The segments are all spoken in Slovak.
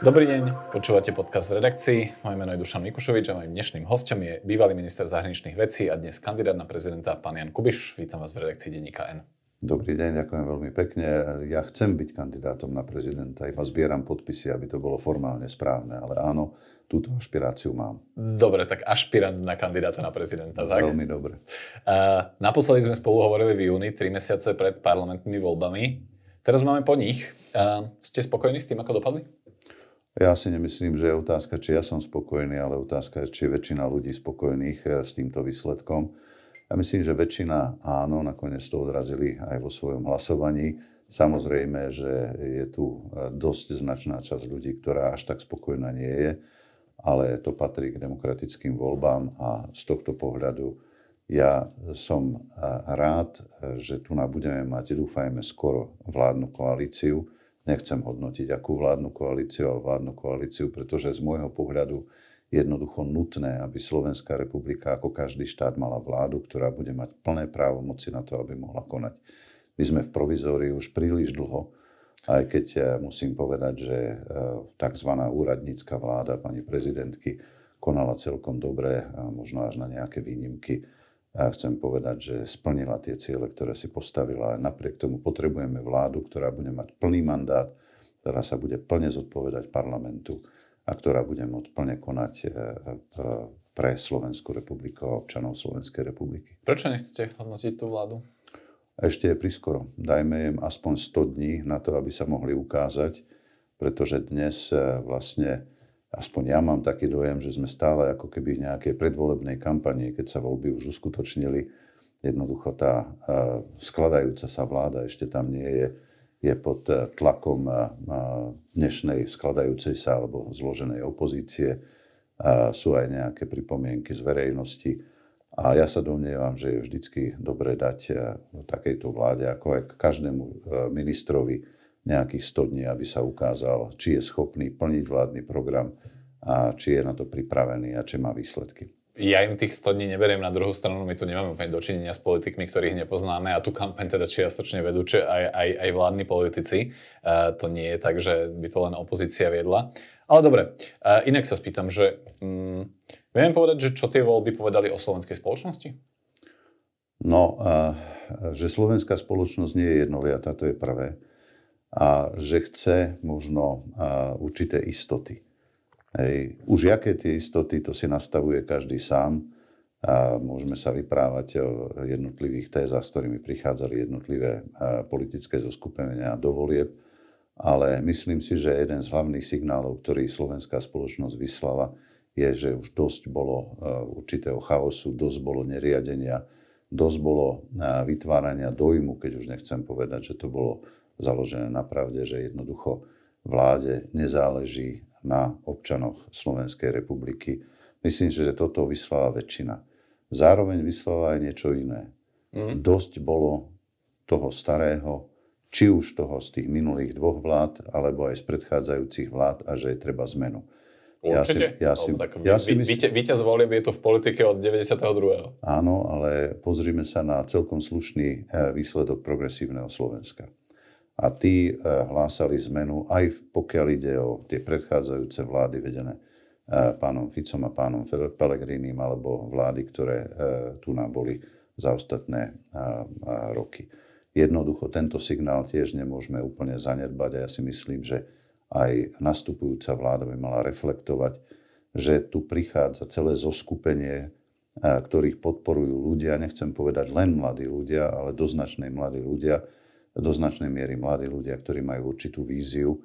Dobrý deň, počúvate podcast v redakcii. Moje meno je Dušan Mikušovič a mojim dnešným hostom je bývalý minister zahraničných vecí a dnes kandidát na prezidenta pán Jan Kubiš. Vítam vás v redakcii denníka N. Dobrý deň, ďakujem veľmi pekne. Ja chcem byť kandidátom na prezidenta, iba zbieram podpisy, aby to bolo formálne správne, ale áno, túto ašpiráciu mám. Dobre, tak ašpirant na kandidáta na prezidenta, tak? Veľmi dobre. Uh, naposledy sme spolu hovorili v júni, tri mesiace pred parlamentnými voľbami. Teraz máme po nich. Uh, ste spokojní s tým, ako dopadli? Ja si nemyslím, že je otázka, či ja som spokojný, ale otázka je, či je väčšina ľudí spokojných eh, s týmto výsledkom. Ja myslím, že väčšina áno, nakoniec to odrazili aj vo svojom hlasovaní. Samozrejme, že je tu eh, dosť značná časť ľudí, ktorá až tak spokojná nie je, ale to patrí k demokratickým voľbám a z tohto pohľadu ja som eh, rád, že tu budeme mať, dúfajme, skoro vládnu koalíciu, nechcem hodnotiť akú vládnu koalíciu a vládnu koalíciu, pretože z môjho pohľadu jednoducho nutné, aby Slovenská republika ako každý štát mala vládu, ktorá bude mať plné právomoci na to, aby mohla konať. My sme v provizórii už príliš dlho, aj keď ja e, musím povedať, že e, tzv. úradnícka vláda pani prezidentky konala celkom dobre, možno až na nejaké výnimky a chcem povedať, že splnila tie ciele, ktoré si postavila. Napriek tomu potrebujeme vládu, ktorá bude mať plný mandát, ktorá sa bude plne zodpovedať parlamentu a ktorá bude môcť plne konať eh, eh, pre Slovenskú republiku a občanov Slovenskej republiky. Prečo nechcete hodnotiť tú vládu? Ešte je priskoro. Dajme im aspoň 100 dní na to, aby sa mohli ukázať, pretože dnes eh, vlastne aspoň ja mám taký dojem, že sme stále ako keby v nejakej predvolebnej kampanii, keď sa voľby už uskutočnili. Jednoducho tá e, skladajúca sa vláda ešte tam nie je, je pod e, tlakom e, dnešnej skladajúcej sa alebo zloženej opozície. Sú aj nejaké pripomienky z verejnosti. A ja sa domnievam, že je vždycky dobre dať takejto vláde, ako aj každému ministrovi, nejakých 100 dní, aby sa ukázal, či je schopný plniť vládny program a či je na to pripravený a či má výsledky. Ja im tých 100 dní neberiem, na druhú stranu my tu nemáme úplne dočinenia s politikmi, ktorých nepoznáme a tu kampaň teda čiastočne vedú či aj, aj, aj vládni politici. Uh, to nie je tak, že by to len opozícia viedla. Ale dobre, uh, inak sa spýtam, že um, mm, viem povedať, že čo tie voľby povedali o slovenskej spoločnosti? No, uh, že slovenská spoločnosť nie je jednoliatá, to je prvé a že chce možno určité istoty. Hej. Už aké tie istoty, to si nastavuje každý sám. A môžeme sa vyprávať o jednotlivých tézach, s ktorými prichádzali jednotlivé politické zoskupenia do volieb, ale myslím si, že jeden z hlavných signálov, ktorý slovenská spoločnosť vyslala, je, že už dosť bolo určitého chaosu, dosť bolo neriadenia, dosť bolo vytvárania dojmu, keď už nechcem povedať, že to bolo založené na pravde, že jednoducho vláde nezáleží na občanoch Slovenskej republiky. Myslím, že toto vyslala väčšina. Zároveň vyslala aj niečo iné. Mm. Dosť bolo toho starého, či už toho z tých minulých dvoch vlád, alebo aj z predchádzajúcich vlád a že je treba zmenu. Určite? Ja si, ja si, tak, ja si myslím... volieb je to v politike od 92. Áno, ale pozrime sa na celkom slušný eh, výsledok progresívneho Slovenska a tí eh, hlásali zmenu, aj pokiaľ ide o tie predchádzajúce vlády vedené eh, pánom Ficom a pánom Pelegrínim, alebo vlády, ktoré eh, tu nám boli za ostatné roky. Jednoducho tento signál tiež nemôžeme úplne zanedbať a ja si myslím, že aj nastupujúca vláda by mala reflektovať, že tu prichádza celé zoskupenie, ktorých podporujú ľudia, nechcem povedať len mladí ľudia, ale doznačnej mladí ľudia, do značnej miery mladí ľudia, ktorí majú určitú víziu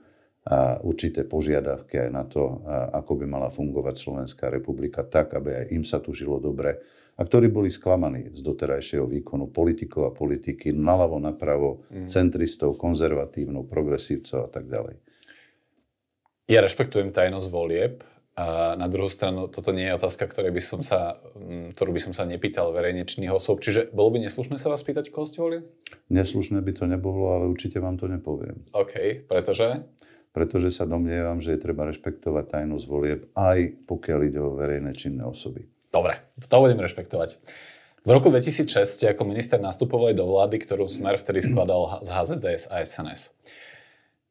a určité požiadavky aj na to, ako by mala fungovať Slovenská republika tak, aby aj im sa tu žilo dobre a ktorí boli sklamaní z doterajšieho výkonu politikov a politiky naľavo, napravo, mm. centristov, konzervatívnou, progresívcov a tak ďalej. Ja rešpektujem tajnosť volieb, a na druhú stranu, toto nie je otázka, ktorej by som sa, mm, ktorú by som sa nepýtal verejne činných osôb. Čiže bolo by neslušné sa vás pýtať, koho ste volili? Neslušné by to nebolo, ale určite vám to nepoviem. OK, pretože? Pretože sa domnievam, že je treba rešpektovať tajnosť volieb, aj pokiaľ ide o verejné činné osoby. Dobre, to budem rešpektovať. V roku 2006 ste ako minister nastupovali do vlády, ktorú Smer vtedy skladal z HZDS a SNS.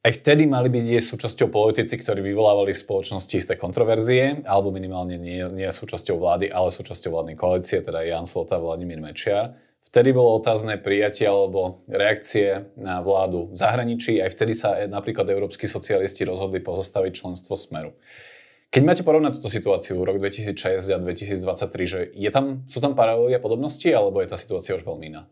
Aj vtedy mali byť je súčasťou politici, ktorí vyvolávali v spoločnosti isté kontroverzie, alebo minimálne nie, nie súčasťou vlády, ale súčasťou vládnej koalície, teda Jan Slota, Vladimír Mečiar. Vtedy bolo otázne prijatie alebo reakcie na vládu v zahraničí, aj vtedy sa e, napríklad európsky socialisti rozhodli pozostaviť členstvo Smeru. Keď máte porovnať túto situáciu rok 2006 a 2023, že je tam, sú tam paralely a podobnosti, alebo je tá situácia už veľmi iná?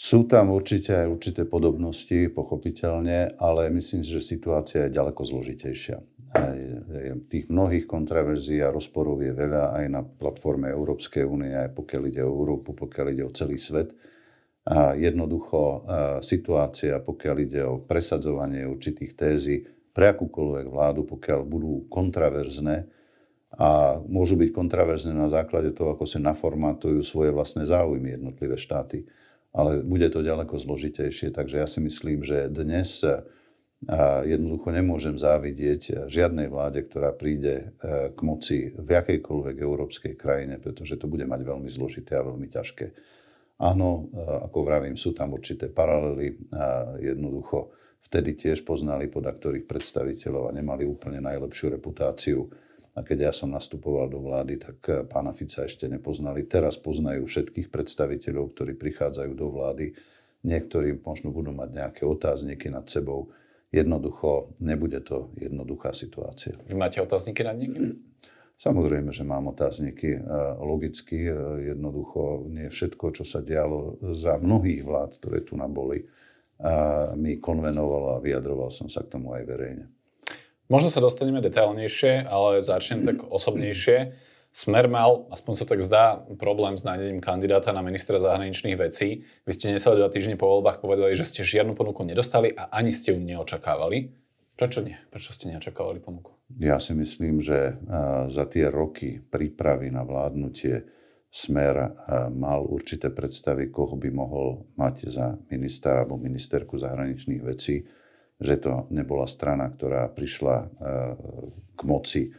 Sú tam určite aj určité podobnosti, pochopiteľne, ale myslím si, že situácia je ďaleko zložitejšia. Aj tých mnohých kontraverzií a rozporov je veľa aj na platforme Európskej únie, aj pokiaľ ide o Európu, pokiaľ ide o celý svet. A jednoducho situácia, pokiaľ ide o presadzovanie určitých tézy pre akúkoľvek vládu, pokiaľ budú kontraverzné, a môžu byť kontraverzné na základe toho, ako si naformátujú svoje vlastné záujmy jednotlivé štáty ale bude to ďaleko zložitejšie. Takže ja si myslím, že dnes eh, jednoducho nemôžem závidieť eh, žiadnej vláde, ktorá príde eh, k moci v akejkoľvek európskej krajine, pretože to bude mať veľmi zložité a veľmi ťažké. Áno, ako vravím, sú tam určité paralely. A jednoducho vtedy tiež poznali poda ktorých predstaviteľov a nemali úplne najlepšiu reputáciu a keď ja som nastupoval do vlády, tak eh, pána Fica ešte nepoznali. Teraz poznajú všetkých predstaviteľov, ktorí prichádzajú do vlády. Niektorí možno budú mať nejaké otázniky nad sebou. Jednoducho, nebude to jednoduchá situácia. Vy máte otázniky nad niekým? Samozrejme, že mám otázniky. Eh, logicky, eh, jednoducho, nie všetko, čo sa dialo za mnohých vlád, ktoré tu nám boli, mi konvenovalo a vyjadroval som sa k tomu aj verejne. Možno sa dostaneme detailnejšie, ale začnem tak osobnejšie. Smer mal, aspoň sa tak zdá, problém s nájdením kandidáta na ministra zahraničných vecí. Vy ste nesali dva týždne po voľbách povedali, že ste žiadnu ponuku nedostali a ani ste ju neočakávali. Prečo nie? Prečo ste neočakávali ponuku? Ja si myslím, že eh, za tie roky prípravy na vládnutie Smer eh, mal určité predstavy, koho by mohol mať za ministra alebo ministerku zahraničných vecí že to nebola strana, ktorá prišla e, k moci e,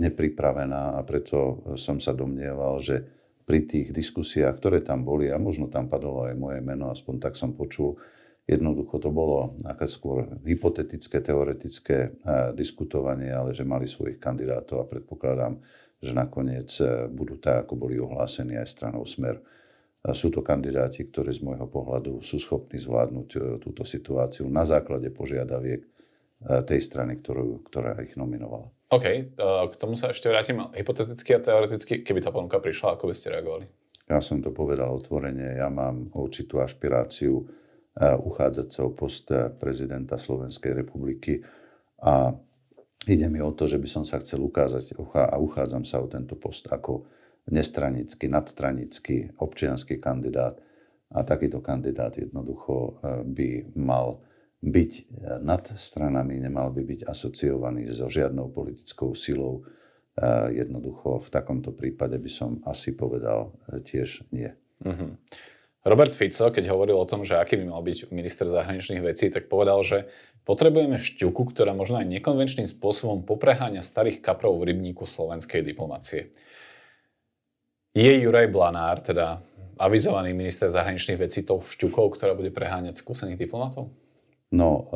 nepripravená a preto som sa domnieval, že pri tých diskusiách, ktoré tam boli, a možno tam padalo aj moje meno, aspoň tak som počul, jednoducho to bolo aké skôr hypotetické, teoretické e, diskutovanie, ale že mali svojich kandidátov a predpokladám, že nakoniec budú tak, ako boli ohlásení aj stranou Smer sú to kandidáti, ktorí z môjho pohľadu sú schopní zvládnuť e, túto situáciu na základe požiadaviek e, tej strany, ktorú, ktorá ich nominovala. OK, e, k tomu sa ešte vrátim. Hypoteticky a teoreticky, keby tá ponuka prišla, ako by ste reagovali? Ja som to povedal otvorene. Ja mám určitú ašpiráciu uchádzať sa o post prezidenta Slovenskej republiky a ide mi o to, že by som sa chcel ukázať a uchádzam sa o tento post ako nestranický, nadstranický, občianský kandidát. A takýto kandidát jednoducho e, by mal byť e, nad stranami, nemal by byť asociovaný so žiadnou politickou silou. E, jednoducho v takomto prípade by som asi povedal tiež nie. Mm-hmm. Robert Fico, keď hovoril o tom, že aký by mal byť minister zahraničných vecí, tak povedal, že potrebujeme šťuku, ktorá možno aj nekonvenčným spôsobom popreháňa starých kaprov v rybníku slovenskej diplomácie je Juraj Blanár, teda avizovaný minister zahraničných vecí, tou šťukou, ktorá bude preháňať skúsených diplomatov? No, e,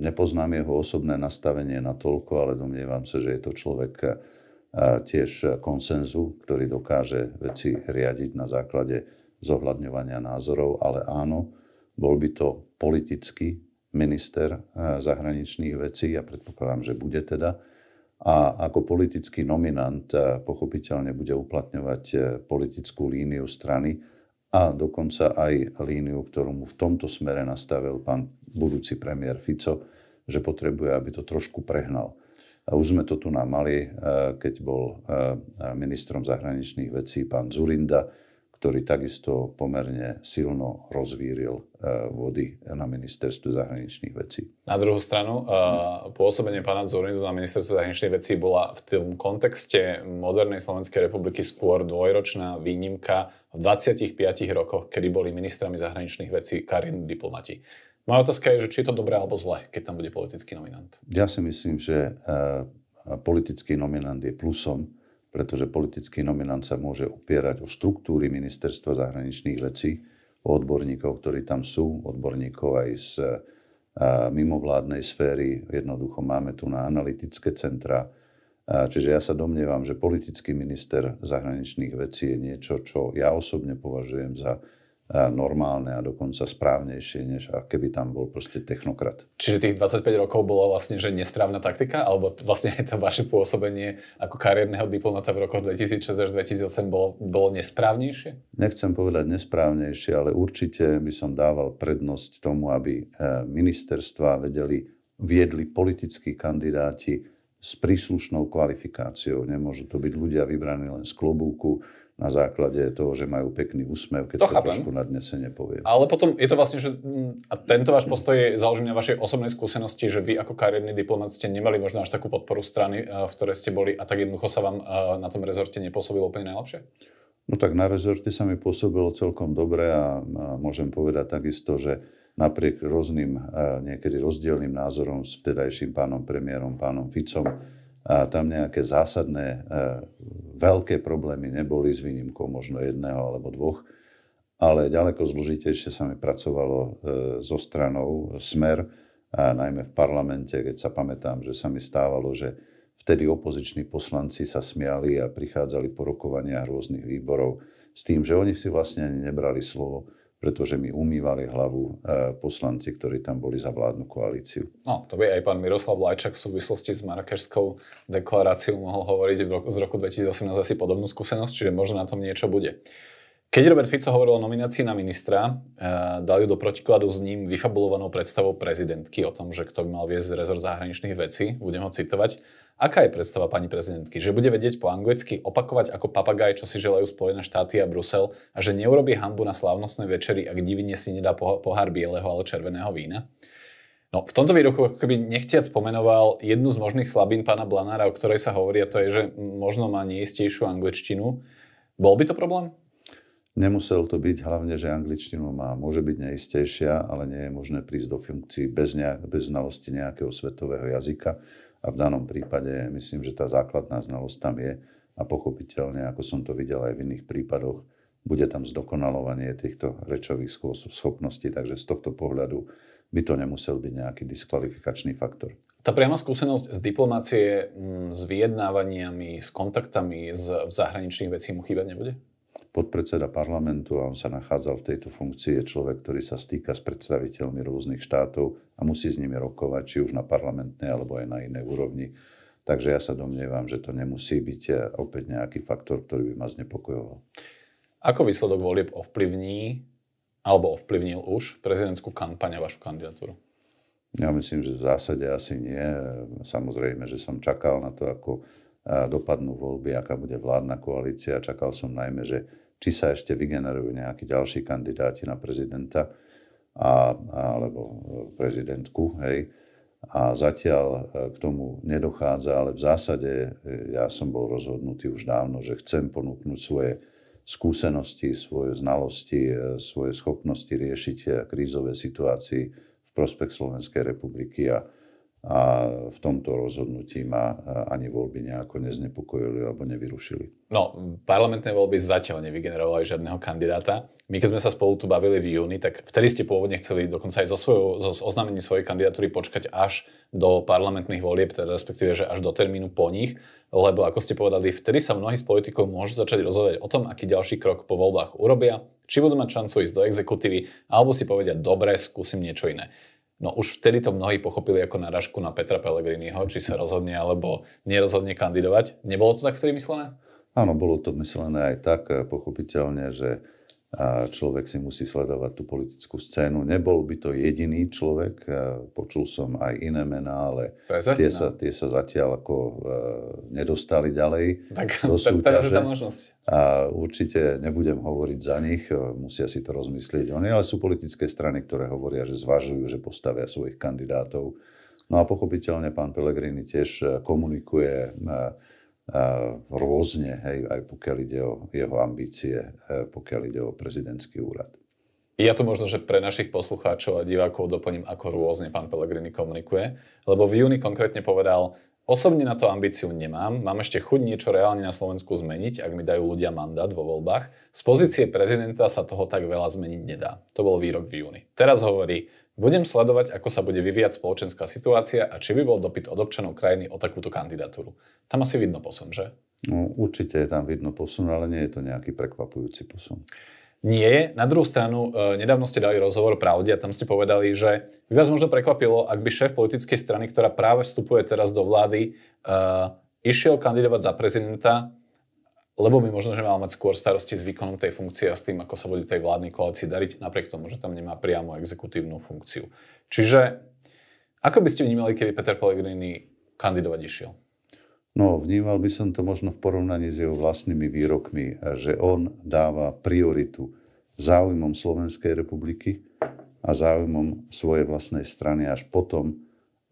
nepoznám jeho osobné nastavenie na toľko, ale domnievam sa, že je to človek e, tiež konsenzu, ktorý dokáže veci riadiť na základe zohľadňovania názorov, ale áno, bol by to politický minister e, zahraničných vecí, ja predpokladám, že bude teda, a ako politický nominant eh, pochopiteľne bude uplatňovať eh, politickú líniu strany a dokonca aj líniu, ktorú mu v tomto smere nastavil pán budúci premiér Fico, že potrebuje, aby to trošku prehnal. A už sme to tu nám mali, eh, keď bol ministrom zahraničných vecí pán Zurinda, ktorý takisto pomerne silno rozvíril e, vody na ministerstvu zahraničných vecí. Na druhú stranu, e, pôsobenie pána Zorinu na ministerstvu zahraničných vecí bola v tom kontexte modernej Slovenskej republiky skôr dvojročná výnimka v 25 rokoch, kedy boli ministrami zahraničných vecí Karin diplomati. Moja otázka je, že či je to dobré alebo zle, keď tam bude politický nominant. Ja si myslím, že e, politický nominant je plusom pretože politický nominant sa môže opierať o štruktúry ministerstva zahraničných vecí, o odborníkov, ktorí tam sú, odborníkov aj z eh, mimovládnej sféry. Jednoducho máme tu na analytické centra. A, čiže ja sa domnievam, že politický minister zahraničných vecí je niečo, čo ja osobne považujem za normálne a dokonca správnejšie, než keby tam bol proste technokrat. Čiže tých 25 rokov bola vlastne že nesprávna taktika, alebo vlastne aj to vaše pôsobenie ako kariérneho diplomata v rokoch 2006 až 2008 bolo, bolo nesprávnejšie? Nechcem povedať nesprávnejšie, ale určite by som dával prednosť tomu, aby eh, ministerstva vedeli, viedli politickí kandidáti s príslušnou kvalifikáciou. Nemôžu to byť ľudia vybraní len z klobúku na základe toho, že majú pekný úsmev, keď to, to trošku nadnesenie poviem. Ale potom je to vlastne, že a tento váš postoj je založený na vašej osobnej skúsenosti, že vy ako kariérny diplomat ste nemali možno až takú podporu strany, e, v ktorej ste boli a tak jednoducho sa vám e, na tom rezorte nepôsobilo úplne najlepšie? No tak na rezorte sa mi pôsobilo celkom dobre a môžem povedať takisto, že napriek rôznym, eh, niekedy rozdielným názorom s vtedajším pánom premiérom, pánom Ficom, a tam nejaké zásadné eh, veľké problémy neboli s výnimkou možno jedného alebo dvoch, ale ďaleko zložitejšie sa mi pracovalo so eh, stranou Smer, a najmä v parlamente, keď sa pamätám, že sa mi stávalo, že vtedy opoziční poslanci sa smiali a prichádzali po rokovaniach rôznych výborov s tým, že oni si vlastne ani nebrali slovo, pretože mi umývali hlavu eh, poslanci, ktorí tam boli za vládnu koalíciu. No, to by aj pán Miroslav Lajčak v súvislosti s Marrakešskou deklaráciou mohol hovoriť v roku, z roku 2018 asi podobnú skúsenosť, čiže možno na tom niečo bude. Keď Robert Fico hovoril o nominácii na ministra, e, eh, dali do protikladu s ním vyfabulovanou predstavou prezidentky o tom, že kto by mal viesť rezort zahraničných vecí, budem ho citovať, Aká je predstava pani prezidentky, že bude vedieť po anglicky opakovať ako papagaj, čo si želajú Spojené štáty a Brusel a že neurobí hambu na slávnostnej večeri, ak divine si nedá pohár bieleho, ale červeného vína? No, v tomto výroku ako keby nechtiac pomenoval jednu z možných slabín pána Blanára, o ktorej sa hovorí, a to je, že možno má neistejšiu angličtinu. Bol by to problém? Nemusel to byť, hlavne, že angličtinu má, môže byť neistejšia, ale nie je možné prísť do funkcií bez, nejak, bez znalosti nejakého svetového jazyka a v danom prípade myslím, že tá základná znalosť tam je a pochopiteľne, ako som to videl aj v iných prípadoch, bude tam zdokonalovanie týchto rečových schopností, takže z tohto pohľadu by to nemusel byť nejaký diskvalifikačný faktor. Tá priama skúsenosť z diplomácie, mm, s vyjednávaniami, s kontaktami s v zahraničných vecí mu chýbať nebude? podpredseda parlamentu a on sa nachádzal v tejto funkcii, je človek, ktorý sa stýka s predstaviteľmi rôznych štátov a musí s nimi rokovať, či už na parlamentnej alebo aj na inej úrovni. Takže ja sa domnievam, že to nemusí byť e, opäť nejaký faktor, ktorý by ma znepokojoval. Ako výsledok volieb ovplyvní alebo ovplyvnil už prezidentskú kampaň a vašu kandidatúru? Ja myslím, že v zásade asi nie. Samozrejme, že som čakal na to, ako e, dopadnú voľby, aká bude vládna koalícia. Čakal som najmä, že či sa ešte vygenerujú nejakí ďalší kandidáti na prezidenta a, alebo e, prezidentku. Hej. A zatiaľ e, k tomu nedochádza, ale v zásade e, ja som bol rozhodnutý už dávno, že chcem ponúknuť svoje skúsenosti, svoje znalosti, svoje schopnosti riešiť krízové situácii v prospech Slovenskej republiky a, a v tomto rozhodnutí ma e, ani voľby nejako neznepokojili alebo nevyrušili. No, parlamentné voľby zatiaľ nevygenerovali žiadneho kandidáta. My keď sme sa spolu tu bavili v júni, tak vtedy ste pôvodne chceli dokonca aj zo, svojho, zo oznámení svojej kandidatúry počkať až do parlamentných volieb, teda respektíve, že až do termínu po nich, lebo ako ste povedali, vtedy sa mnohí z politikov môžu začať rozhodovať o tom, aký ďalší krok po voľbách urobia, či budú mať šancu ísť do exekutívy, alebo si povedia, dobre, skúsim niečo iné. No už vtedy to mnohí pochopili ako náražku na Petra Pellegriniho, či sa rozhodne alebo nerozhodne kandidovať. Nebolo to tak vtedy myslené? Áno, bolo to myslené aj tak, pochopiteľne, že a človek si musí sledovať tú politickú scénu. Nebol by to jediný človek, počul som aj iné mená, ale tie sa, tie sa zatiaľ ako e, nedostali ďalej tak, do súťaže. Tá možnosť. A určite nebudem hovoriť za nich, e, musia si to rozmyslieť oni, ale sú politické strany, ktoré hovoria, že zvažujú, že postavia svojich kandidátov. No a pochopiteľne pán Pelegrini tiež e, komunikuje e, rôzne, hej, aj pokiaľ ide o jeho ambície, e, pokiaľ ide o prezidentský úrad. Ja to možno, že pre našich poslucháčov a divákov doplním, ako rôzne pán Pellegrini komunikuje, lebo v júni konkrétne povedal, Osobne na to ambíciu nemám, mám ešte chuť niečo reálne na Slovensku zmeniť, ak mi dajú ľudia mandát vo voľbách. Z pozície prezidenta sa toho tak veľa zmeniť nedá. To bol výrok v júni. Teraz hovorí, budem sledovať, ako sa bude vyvíjať spoločenská situácia a či by bol dopyt od občanov krajiny o takúto kandidatúru. Tam asi vidno posun, že? No, určite je tam vidno posun, ale nie je to nejaký prekvapujúci posun. Nie, na druhú stranu, e, nedávno ste dali rozhovor pravde a tam ste povedali, že by vás možno prekvapilo, ak by šéf politickej strany, ktorá práve vstupuje teraz do vlády, uh, išiel kandidovať za prezidenta, lebo by možno, že mal mať skôr starosti s výkonom tej funkcie a s tým, ako sa bude tej vládnej koalícii dariť, napriek tomu, že tam nemá priamo exekutívnu funkciu. Čiže ako by ste vnímali, keby Peter Pellegrini kandidovať išiel? No, vnímal by som to možno v porovnaní s jeho vlastnými výrokmi, že on dáva prioritu záujmom Slovenskej republiky a záujmom svojej vlastnej strany až potom e,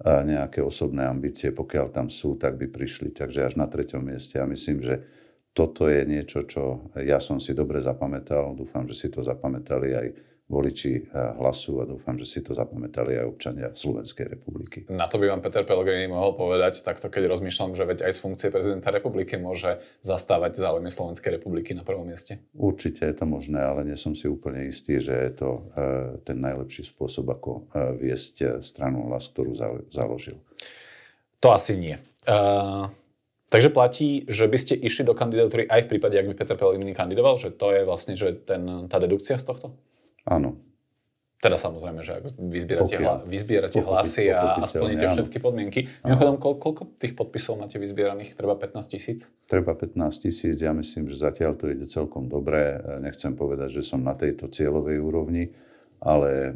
nejaké osobné ambície, pokiaľ tam sú, tak by prišli. Takže až na treťom mieste. A myslím, že toto je niečo, čo ja som si dobre zapamätal. Dúfam, že si to zapamätali aj voliči eh, hlasu a dúfam, že si to zapamätali aj občania Slovenskej republiky. Na to by vám Peter Pellegrini mohol povedať, takto keď rozmýšľam, že veď aj z funkcie prezidenta republiky môže zastávať záujmy Slovenskej republiky na prvom mieste. Určite je to možné, ale nie som si úplne istý, že je to eh, ten najlepší spôsob, ako eh, viesť stranu hlas, ktorú založil. To asi nie. Uh... Takže platí, že by ste išli do kandidatúry aj v prípade, ak by Peter Pellegrini kandidoval, že to je vlastne že ten, tá dedukcia z tohto? Áno. Teda samozrejme, že ak vyzbierate, Pokiaľ, hla, vyzbierate hlasy a, a splníte všetky podmienky. Mimochodom, koľko, koľko tých podpisov máte vyzbieraných? Treba 15 tisíc? Treba 15 tisíc. Ja myslím, že zatiaľ to ide celkom dobre. E, nechcem povedať, že som na tejto cieľovej úrovni, ale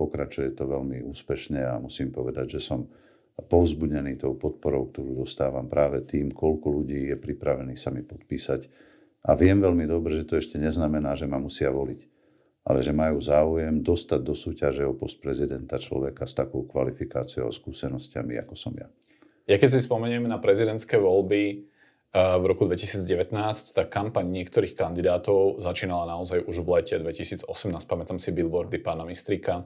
pokračuje to veľmi úspešne a musím povedať, že som povzbudený tou podporou, ktorú dostávam práve tým, koľko ľudí je pripravených sa mi podpísať. A viem veľmi dobre, že to ešte neznamená, že ma musia voliť ale že majú záujem dostať do súťaže o post prezidenta človeka s takou kvalifikáciou a skúsenostiami, ako som ja. Ja keď si spomeniem na prezidentské voľby eh, v roku 2019, tá kampaň niektorých kandidátov začínala naozaj už v lete 2018. Pamätám si billboardy pána Mistrika,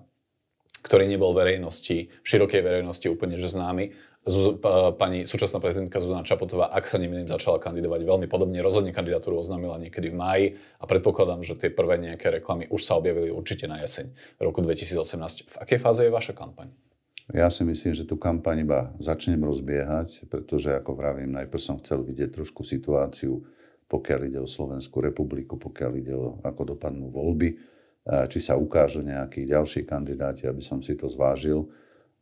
ktorý nebol verejnosti, v širokej verejnosti úplne že známy. Zuz, pani súčasná prezidentka Zuzana Čapotová, ak sa nemýlim, začala kandidovať veľmi podobne. Rozhodne kandidatúru oznámila niekedy v máji a predpokladám, že tie prvé nejaké reklamy už sa objavili určite na jeseň roku 2018. V akej fáze je vaša kampaň? Ja si myslím, že tú kampaň iba začnem rozbiehať, pretože, ako vravím, najprv som chcel vidieť trošku situáciu, pokiaľ ide o Slovenskú republiku, pokiaľ ide o ako dopadnú voľby či sa ukážu nejakí ďalší kandidáti, aby som si to zvážil.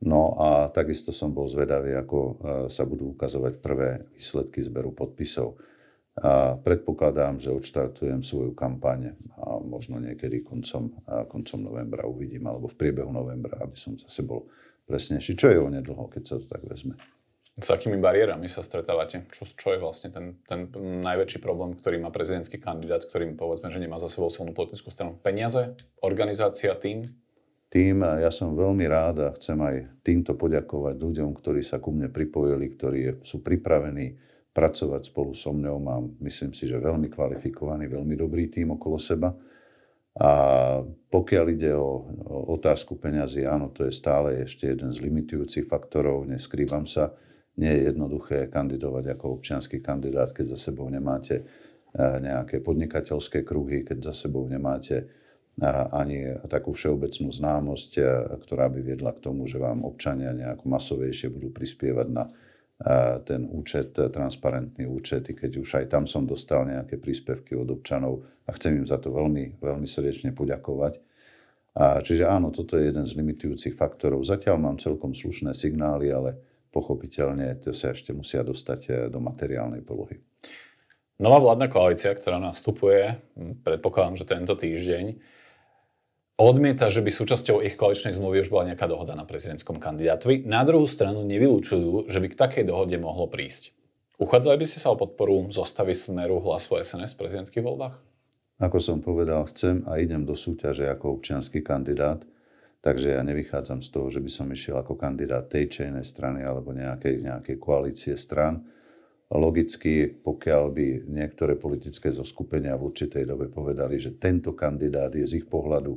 No a takisto som bol zvedavý, ako e, sa budú ukazovať prvé výsledky zberu podpisov. A predpokladám, že odštartujem svoju kampaň a možno niekedy koncom, e, koncom novembra uvidím, alebo v priebehu novembra, aby som zase bol presnejší, čo je o nedlho, keď sa to tak vezme. S akými bariérami sa stretávate? Čo, čo je vlastne ten, ten najväčší problém, ktorý má prezidentský kandidát, ktorým povedzme, že nemá za sebou silnú politickú stranu? Peniaze? Organizácia? Tým? Tým ja som veľmi rád a chcem aj týmto poďakovať ľuďom, ktorí sa ku mne pripojili, ktorí sú pripravení pracovať spolu so mňou. Mám, myslím si, že veľmi kvalifikovaný, veľmi dobrý tým okolo seba. A pokiaľ ide o, o otázku peňazí, áno, to je stále ešte jeden z limitujúcich faktorov, neskrývam sa nie je jednoduché kandidovať ako občianský kandidát, keď za sebou nemáte eh, nejaké podnikateľské kruhy, keď za sebou nemáte eh, ani takú všeobecnú známosť, eh, ktorá by viedla k tomu, že vám občania nejako masovejšie budú prispievať na ten účet, transparentný účet, i keď už aj tam som dostal nejaké príspevky od občanov a chcem im za to veľmi, veľmi srdečne poďakovať. A čiže áno, toto je jeden z limitujúcich faktorov. Zatiaľ mám celkom slušné signály, ale pochopiteľne to sa ešte musia dostať eh, do materiálnej polohy. Nová vládna koalícia, ktorá nastupuje, hm, predpokladám, že tento týždeň, odmieta, že by súčasťou ich koaličnej zmluvy už bola nejaká dohoda na prezidentskom kandidátovi. Na druhú stranu nevylučujú, že by k takej dohode mohlo prísť. Uchádzali by ste sa o podporu zostavy smeru hlasu SNS v prezidentských voľbách? Ako som povedal, chcem a idem do súťaže ako občianský kandidát. Takže ja nevychádzam z toho, že by som išiel ako kandidát tej či inej strany alebo nejakej, nejakej koalície stran. Logicky, pokiaľ by niektoré politické zoskupenia v určitej dobe povedali, že tento kandidát je z ich pohľadu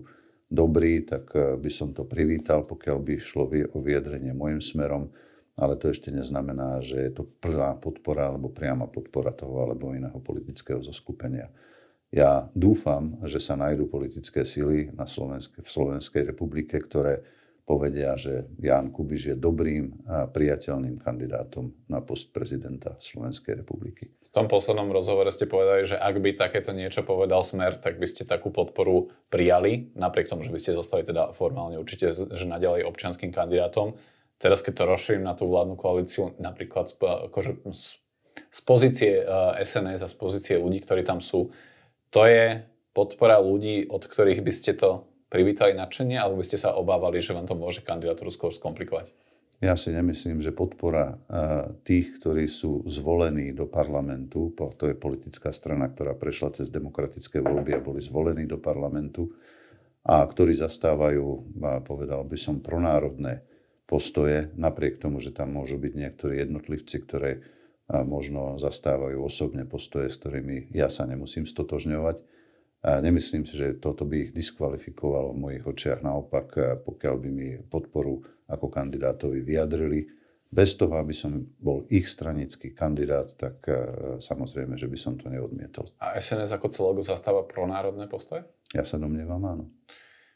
dobrý, tak eh, by som to privítal, pokiaľ by šlo o vyjadrenie môjim smerom, ale to ešte neznamená, že je to prvá podpora alebo priama podpora toho alebo iného politického zoskupenia. Ja dúfam, že sa nájdú politické sily na Slovenske, v Slovenskej republike, ktoré povedia, že Ján Kubiš je dobrým a priateľným kandidátom na post prezidenta Slovenskej republiky. V tom poslednom rozhovore ste povedali, že ak by takéto niečo povedal Smer, tak by ste takú podporu prijali, napriek tomu, že by ste zostali teda formálne určite, že naďalej občianským kandidátom. Teraz, keď to rozšírim na tú vládnu koalíciu, napríklad z, akože z, z pozície SNS eh, a z pozície ľudí, ktorí tam sú, to je podpora ľudí, od ktorých by ste to privítali nadšenie, alebo by ste sa obávali, že vám to môže kandidatúru skôr skomplikovať? Ja si nemyslím, že podpora eh, tých, ktorí sú zvolení do parlamentu, to je politická strana, ktorá prešla cez demokratické voľby a boli zvolení do parlamentu, a ktorí zastávajú, povedal by som, pronárodné postoje, napriek tomu, že tam môžu byť niektorí jednotlivci, ktoré a možno zastávajú osobne postoje, s ktorými ja sa nemusím stotožňovať. A nemyslím si, že toto by ich diskvalifikovalo v mojich očiach. Naopak, e, pokiaľ by mi podporu ako kandidátovi vyjadrili, bez toho, aby som bol ich stranický kandidát, tak e, samozrejme, že by som to neodmietol. A SNS ako celok zastáva pronárodné postoje? Ja sa domnievam áno.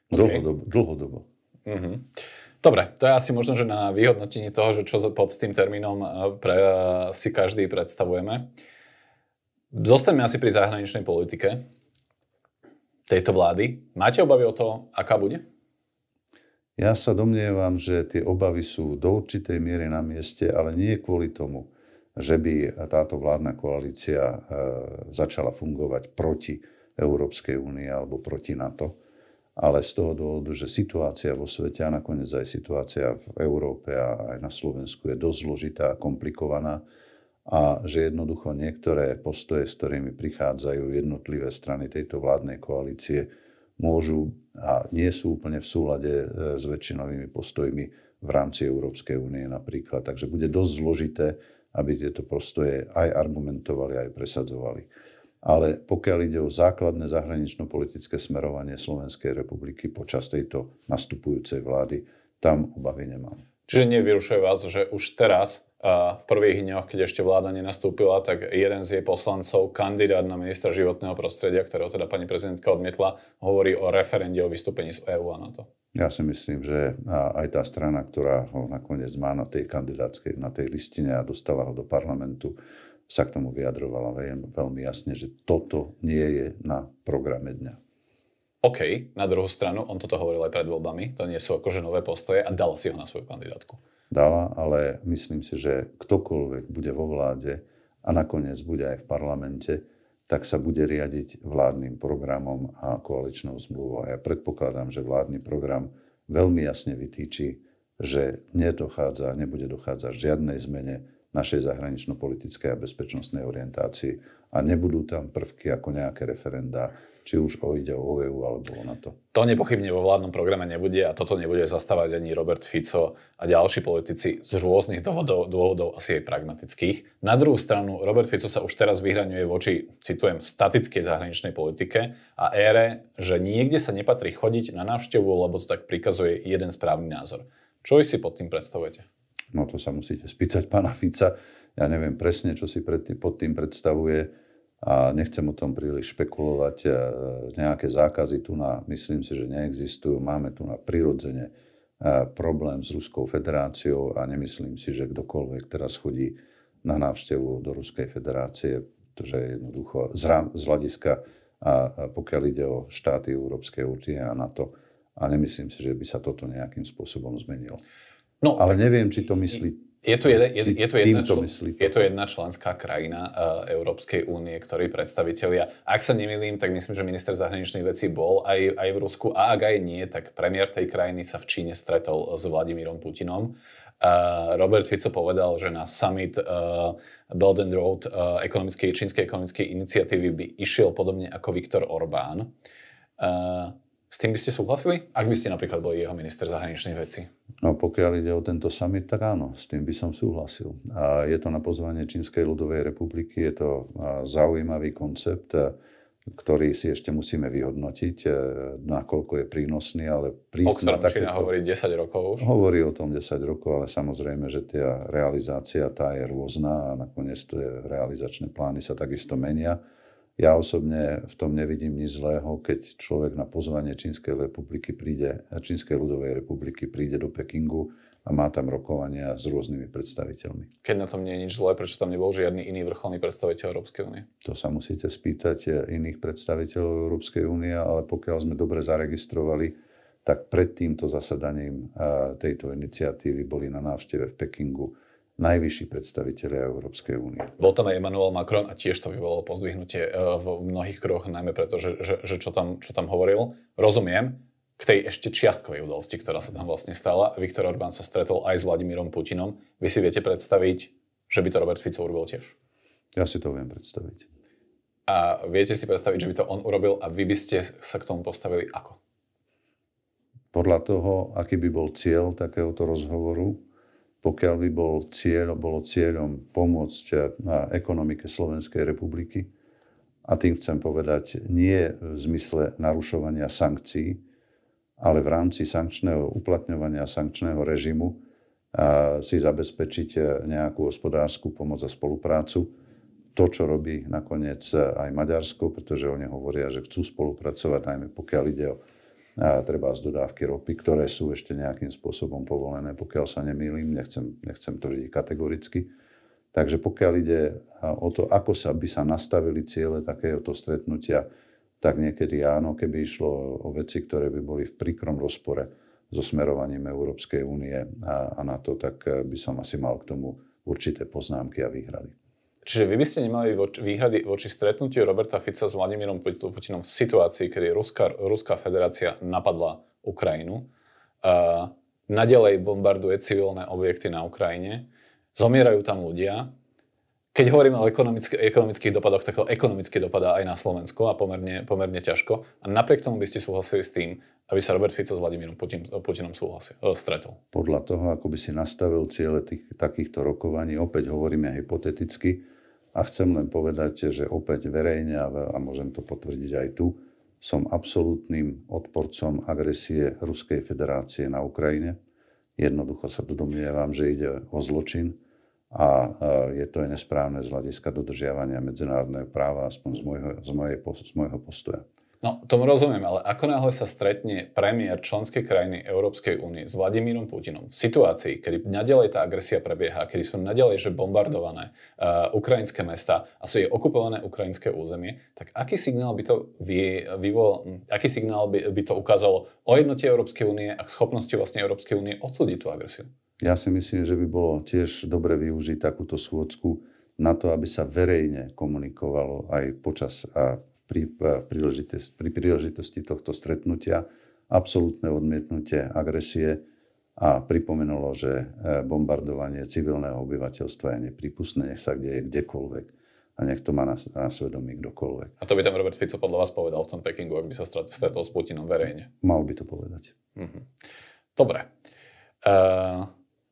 Dlhodobo. Okay. dlhodobo. Uh-huh. Dobre, to je asi možno, že na vyhodnotení toho, že čo pod tým termínom eh, pre, eh, si každý predstavujeme. Zostaňme asi pri zahraničnej politike tejto vlády. Máte obavy o to, aká bude? Ja sa domnievam, že tie obavy sú do určitej miery na mieste, ale nie kvôli tomu, že by táto vládna koalícia eh, začala fungovať proti Európskej únie alebo proti NATO, ale z toho dôvodu, že situácia vo svete a nakoniec aj situácia v Európe a aj na Slovensku je dosť zložitá a komplikovaná a že jednoducho niektoré postoje, s ktorými prichádzajú jednotlivé strany tejto vládnej koalície, môžu a nie sú úplne v súlade e, s väčšinovými postojmi v rámci Európskej únie napríklad. Takže bude dosť zložité, aby tieto postoje aj argumentovali, aj presadzovali ale pokiaľ ide o základné zahranično-politické smerovanie Slovenskej republiky počas tejto nastupujúcej vlády, tam obavy nemám. Čiže nevyrušuje vás, že už teraz, v prvých dňoch, keď ešte vláda nenastúpila, tak jeden z jej poslancov, kandidát na ministra životného prostredia, ktorého teda pani prezidentka odmietla, hovorí o referende o vystúpení z EÚ a NATO. Ja si myslím, že aj tá strana, ktorá ho nakoniec má na tej kandidátskej, na tej listine a dostala ho do parlamentu, sa k tomu vyjadrovala veľmi jasne, že toto nie je na programe dňa. OK, na druhú stranu, on toto hovoril aj pred voľbami, to nie sú akože nové postoje a dala si ho na svoju kandidátku. Dala, ale myslím si, že ktokoľvek bude vo vláde a nakoniec bude aj v parlamente, tak sa bude riadiť vládnym programom a koaličnou zmluvou. A ja predpokladám, že vládny program veľmi jasne vytýči, že nedochádza, nebude dochádzať žiadnej zmene našej zahranično-politickej a bezpečnostnej orientácii a nebudú tam prvky ako nejaké referenda, či už o ide o EU alebo o NATO. To nepochybne vo vládnom programe nebude a toto nebude zastávať ani Robert Fico a ďalší politici z rôznych dôvodov, dôvodov asi aj pragmatických. Na druhú stranu, Robert Fico sa už teraz vyhraňuje voči, citujem, statickej zahraničnej politike a ére, že niekde sa nepatrí chodiť na návštevu, lebo to tak prikazuje jeden správny názor. Čo si pod tým predstavujete? No to sa musíte spýtať pána Fica. Ja neviem presne, čo si pred tým, pod tým predstavuje a nechcem o tom príliš špekulovať. E, nejaké zákazy tu na, myslím si, že neexistujú. Máme tu na prirodzene e, problém s Ruskou federáciou a nemyslím si, že kdokoľvek teraz chodí na návštevu do Ruskej federácie, pretože jednoducho z hľadiska, a pokiaľ ide o štáty Európskej únie a NATO, a nemyslím si, že by sa toto nejakým spôsobom zmenilo. No, Ale neviem, či to myslí je to, jedna, je, je, to jedna, to myslí. je to jedna členská krajina uh, Európskej únie, ktorej predstavitelia, ak sa nemýlim, tak myslím, že minister zahraničných vecí bol aj, aj v Rusku a ak aj nie, tak premiér tej krajiny sa v Číne stretol s Vladimírom Putinom. Uh, Robert Fico povedal, že na summit uh, Belt and Road uh, ekonomickej, čínskej ekonomickej iniciatívy by išiel podobne ako Viktor Orbán. Uh, s tým by ste súhlasili, ak by ste napríklad boli jeho minister zahraničných vecí? No, pokiaľ ide o tento summit, tak áno, s tým by som súhlasil. A je to na pozvanie Čínskej ľudovej republiky, je to zaujímavý koncept, ktorý si ešte musíme vyhodnotiť, nakoľko je prínosný, ale prísna... O ktorom takéto, Čína hovorí 10 rokov už? Hovorí o tom 10 rokov, ale samozrejme, že tá realizácia tá je rôzna a nakoniec tie realizačné plány sa takisto menia. Ja osobne v tom nevidím nič zlého, keď človek na pozvanie Čínskej republiky príde, Čínskej ľudovej republiky príde do Pekingu a má tam rokovania s rôznymi predstaviteľmi. Keď na tom nie je nič zlé, prečo tam nebol žiadny iný vrcholný predstaviteľ Európskej únie? To sa musíte spýtať eh, iných predstaviteľov Európskej únie, ale pokiaľ sme dobre zaregistrovali, tak pred týmto zasadaním eh, tejto iniciatívy boli na návšteve v Pekingu najvyšší predstaviteľe Európskej únie. Bol tam aj Emmanuel Macron a tiež to vyvolalo pozdvihnutie eh, v mnohých kroch, najmä preto, že, že, že čo, tam, čo tam hovoril. Rozumiem, k tej ešte čiastkovej udalosti, ktorá sa tam vlastne stala. Viktor Orbán sa stretol aj s Vladimírom Putinom. Vy si viete predstaviť, že by to Robert Fico urobil tiež? Ja si to viem predstaviť. A viete si predstaviť, že by to on urobil a vy by ste sa k tomu postavili ako? Podľa toho, aký by bol cieľ takéhoto rozhovoru, pokiaľ by bol cieľ, bolo cieľom pomôcť eh, na ekonomike Slovenskej republiky. A tým chcem povedať nie v zmysle narušovania sankcií, ale v rámci sankčného uplatňovania sankčného režimu si zabezpečiť eh, nejakú hospodárskú pomoc a spoluprácu. To, čo robí nakoniec eh, aj Maďarsko, pretože oni hovoria, že chcú spolupracovať, najmä pokiaľ ide o treba z dodávky ropy, ktoré sú ešte nejakým spôsobom povolené, pokiaľ sa nemýlim, nechcem, nechcem vidieť kategoricky. Takže pokiaľ ide o to, ako sa by sa nastavili ciele takéhoto stretnutia, tak niekedy áno, keby išlo o veci, ktoré by boli v príkrom rozpore so smerovaním Európskej únie a, a na to, tak by som asi mal k tomu určité poznámky a výhrady. Čiže vy by ste nemali voč, výhrady voči stretnutiu Roberta Fica s Vladimírom Putinom v situácii, kedy Ruská, Ruská federácia napadla Ukrajinu, uh, nadalej bombarduje civilné objekty na Ukrajine, zomierajú tam ľudia. Keď hovoríme o ekonomick- ekonomických dopadoch, tak to ekonomicky dopadá aj na Slovensko a pomerne, pomerne ťažko. A napriek tomu by ste súhlasili s tým, aby sa Robert Fico s Vladimírom Putin, Putinom súhlasil, e, stretol. Podľa toho, ako by si nastavil ciele tých, takýchto rokovaní, opäť hovoríme hypoteticky, a chcem len povedať, že opäť verejne, a môžem to potvrdiť aj tu, som absolútnym odporcom agresie Ruskej federácie na Ukrajine. Jednoducho sa domnievam, že ide o zločin a e, je to nesprávne z hľadiska dodržiavania medzinárodného práva, aspoň z môjho, z mojej, z môjho postoja. No, tomu rozumiem, ale ako náhle sa stretne premiér členskej krajiny Európskej únie s Vladimírom Putinom v situácii, kedy nadalej tá agresia prebieha, kedy sú nadalej že bombardované uh, ukrajinské mesta a sú je okupované ukrajinské územie, tak aký signál by to, vy, vyvo, aký signál by, by to ukázalo o jednote Európskej únie a k schopnosti vlastne Európskej únie odsúdiť tú agresiu? Ja si myslím, že by bolo tiež dobre využiť takúto schôdzku na to, aby sa verejne komunikovalo aj počas a pri, eh, príležitosti, pri príležitosti tohto stretnutia absolútne odmietnutie agresie a pripomenulo, že eh, bombardovanie civilného obyvateľstva je nepripustné, nech sa deje kdekoľvek a nech to má na, na svedomí kdokoľvek. A to by tam Robert Fico podľa vás povedal v tom Pekingu, ak by sa stretol s Putinom verejne? Mal by to povedať. Mm-hmm. Dobre. Uh...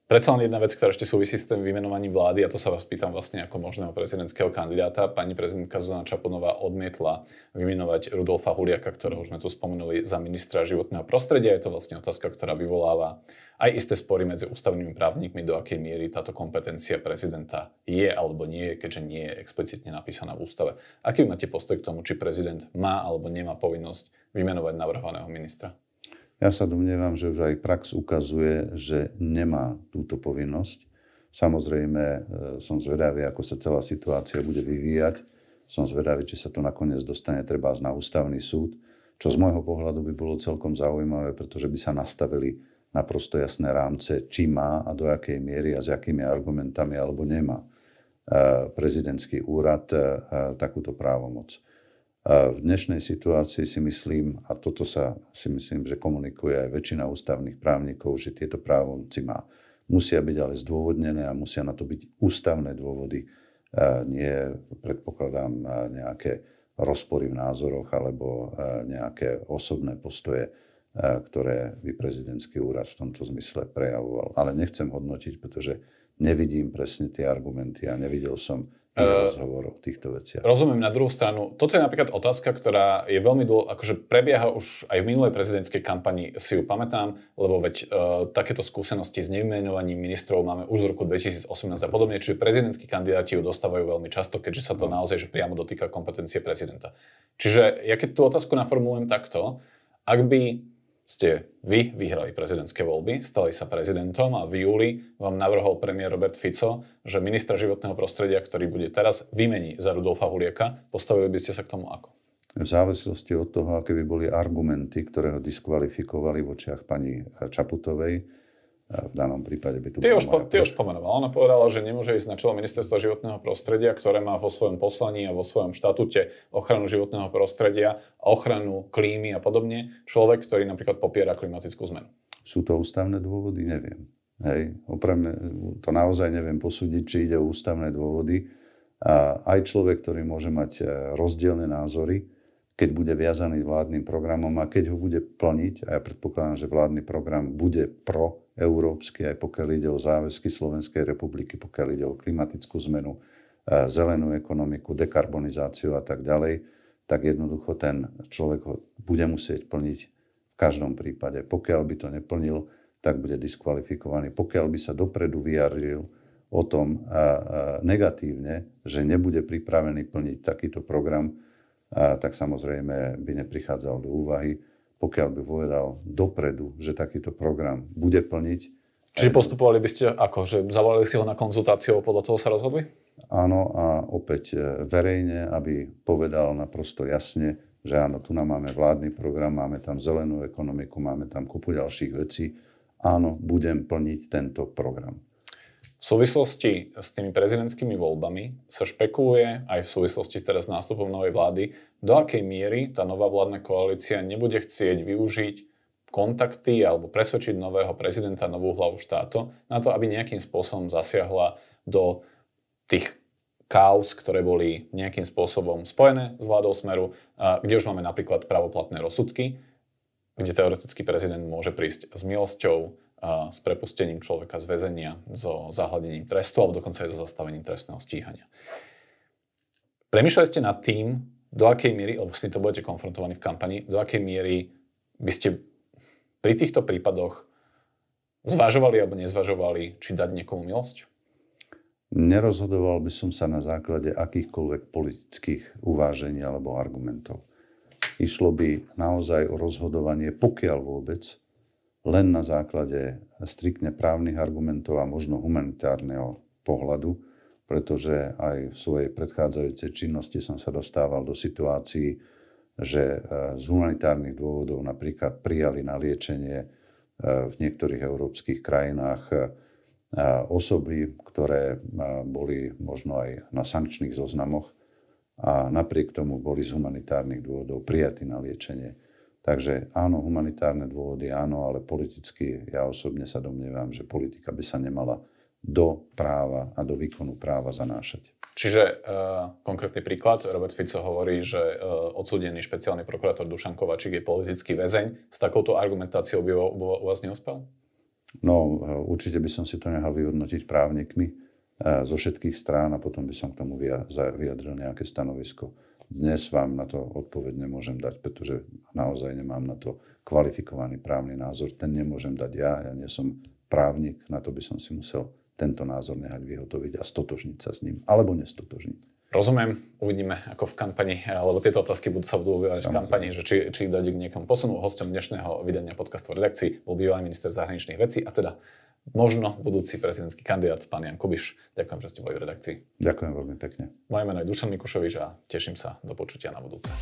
Predsa len jedna vec, ktorá ešte súvisí s tým vymenovaním vlády, a to sa vás pýtam vlastne ako možného prezidentského kandidáta. Pani prezidentka Zuzana Čaponová odmietla vymenovať Rudolfa Huliaka, ktorého už sme tu spomenuli, za ministra životného prostredia. Je to vlastne otázka, ktorá vyvoláva aj isté spory medzi ústavnými právnikmi, do akej miery táto kompetencia prezidenta je alebo nie, je, keďže nie je explicitne napísaná v ústave. Aký máte postoj k tomu, či prezident má alebo nemá povinnosť vymenovať navrhovaného ministra? Ja sa domnievam, že už aj prax ukazuje, že nemá túto povinnosť. Samozrejme, e, som zvedavý, ako sa celá situácia bude vyvíjať. Som zvedavý, či sa to nakoniec dostane treba na ústavný súd, čo z môjho pohľadu by bolo celkom zaujímavé, pretože by sa nastavili naprosto jasné rámce, či má a do akej miery a s akými argumentami alebo nemá e, prezidentský úrad e, takúto právomoc. A v dnešnej situácii si myslím, a toto sa si myslím, že komunikuje aj väčšina ústavných právnikov, že tieto právomci má. Musia byť ale zdôvodnené a musia na to byť ústavné dôvody. Nie, predpokladám, nejaké rozpory v názoroch alebo nejaké osobné postoje, ktoré by prezidentský úrad v tomto zmysle prejavoval. Ale nechcem hodnotiť, pretože nevidím presne tie argumenty a nevidel som uh, eh, rozhovorov o týchto veciach. Rozumiem, na druhú stranu, toto je napríklad otázka, ktorá je veľmi dôl, akože prebieha už aj v minulej prezidentskej kampani, si ju pamätám, lebo veď uh, takéto skúsenosti s nevymenovaním ministrov máme už z roku 2018 a podobne, čiže prezidentskí kandidáti ju dostávajú veľmi často, keďže sa to no. naozaj že priamo dotýka kompetencie prezidenta. Čiže ja keď tú otázku naformulujem takto, ak by ste vy vyhrali prezidentské voľby, stali sa prezidentom a v júli vám navrhol premiér Robert Fico, že ministra životného prostredia, ktorý bude teraz, vymení za Rudolfa Hulieka. Postavili by ste sa k tomu ako? V závislosti od toho, aké by boli argumenty, ktoré ho diskvalifikovali v očiach pani Čaputovej, v danom prípade by tu Ty už, po, ty už pomenoval. Ona povedala, že nemôže ísť na čelo ministerstva životného prostredia, ktoré má vo svojom poslaní a vo svojom štatute ochranu životného prostredia, ochranu klímy a podobne, človek, ktorý napríklad popiera klimatickú zmenu. Sú to ústavné dôvody? Neviem. Hej, opravne, to naozaj neviem posúdiť, či ide o ústavné dôvody. A aj človek, ktorý môže mať e, rozdielne názory, keď bude viazaný vládnym programom a keď ho bude plniť, a ja predpokladám, že vládny program bude pro európsky, aj pokiaľ ide o záväzky Slovenskej republiky, pokiaľ ide o klimatickú zmenu, e, zelenú ekonomiku, dekarbonizáciu a tak ďalej, tak jednoducho ten človek ho bude musieť plniť v každom prípade. Pokiaľ by to neplnil, tak bude diskvalifikovaný. Pokiaľ by sa dopredu vyjadril o tom e, e, negatívne, že nebude pripravený plniť takýto program, tak samozrejme by neprichádzal do úvahy pokiaľ by povedal dopredu, že takýto program bude plniť. Čiže postupovali by ste ako? Že zavolali si ho na konzultáciu a podľa toho sa rozhodli? Áno a opäť e, verejne, aby povedal naprosto jasne, že áno, tu nám máme vládny program, máme tam zelenú ekonomiku, máme tam kopu ďalších vecí. Áno, budem plniť tento program. V súvislosti s tými prezidentskými voľbami sa špekuluje aj v súvislosti teraz s nástupom novej vlády, do akej miery tá nová vládna koalícia nebude chcieť využiť kontakty alebo presvedčiť nového prezidenta, novú hlavu štátu na to, aby nejakým spôsobom zasiahla do tých kaos, ktoré boli nejakým spôsobom spojené s vládou Smeru, kde už máme napríklad pravoplatné rozsudky, kde teoreticky prezident môže prísť s milosťou s prepustením človeka z väzenia, so zahladením trestu alebo dokonca aj so zastavením trestného stíhania. Premýšľali ste nad tým, do akej miery, alebo s to budete konfrontovaní v kampani, do akej miery by ste pri týchto prípadoch zvažovali alebo nezvažovali, či dať niekomu milosť? Nerozhodoval by som sa na základe akýchkoľvek politických uvážení alebo argumentov. Išlo by naozaj o rozhodovanie, pokiaľ vôbec, len na základe striktne právnych argumentov a možno humanitárneho pohľadu, pretože aj v svojej predchádzajúcej činnosti som sa dostával do situácií, že e, z humanitárnych dôvodov napríklad prijali na liečenie e, v niektorých európskych krajinách e, osoby, ktoré boli možno aj na sankčných zoznamoch a napriek tomu boli z humanitárnych dôvodov prijatí na liečenie. Takže áno, humanitárne dôvody, áno, ale politicky ja osobne sa domnievam, že politika by sa nemala do práva a do výkonu práva zanášať. Čiže e, konkrétny príklad, Robert Fico hovorí, že e, odsúdený špeciálny prokurátor Dušan Kovačík je politický väzeň. S takouto argumentáciou by u vás neospel? No, e, určite by som si to nehal vyhodnotiť právnikmi e, zo všetkých strán a potom by som k tomu vyjadril nejaké stanovisko dnes vám na to odpoveď nemôžem dať, pretože naozaj nemám na to kvalifikovaný právny názor. Ten nemôžem dať ja, ja nie som právnik, na to by som si musel tento názor nehať vyhotoviť a stotožniť sa s ním, alebo nestotožniť. Rozumiem, uvidíme ako v kampani, lebo tieto otázky budú sa budú objavať v kampani, že či, či dojde k niekomu posunu. Hostom dnešného vydania podcastu redakcii bol bývalý minister zahraničných vecí a teda možno budúci prezidentský kandidát, pán Jan Kubiš. Ďakujem, že ste boli v redakcii. Ďakujem veľmi pekne. Moje meno je Dušan Mikušovič a teším sa do počutia na budúce.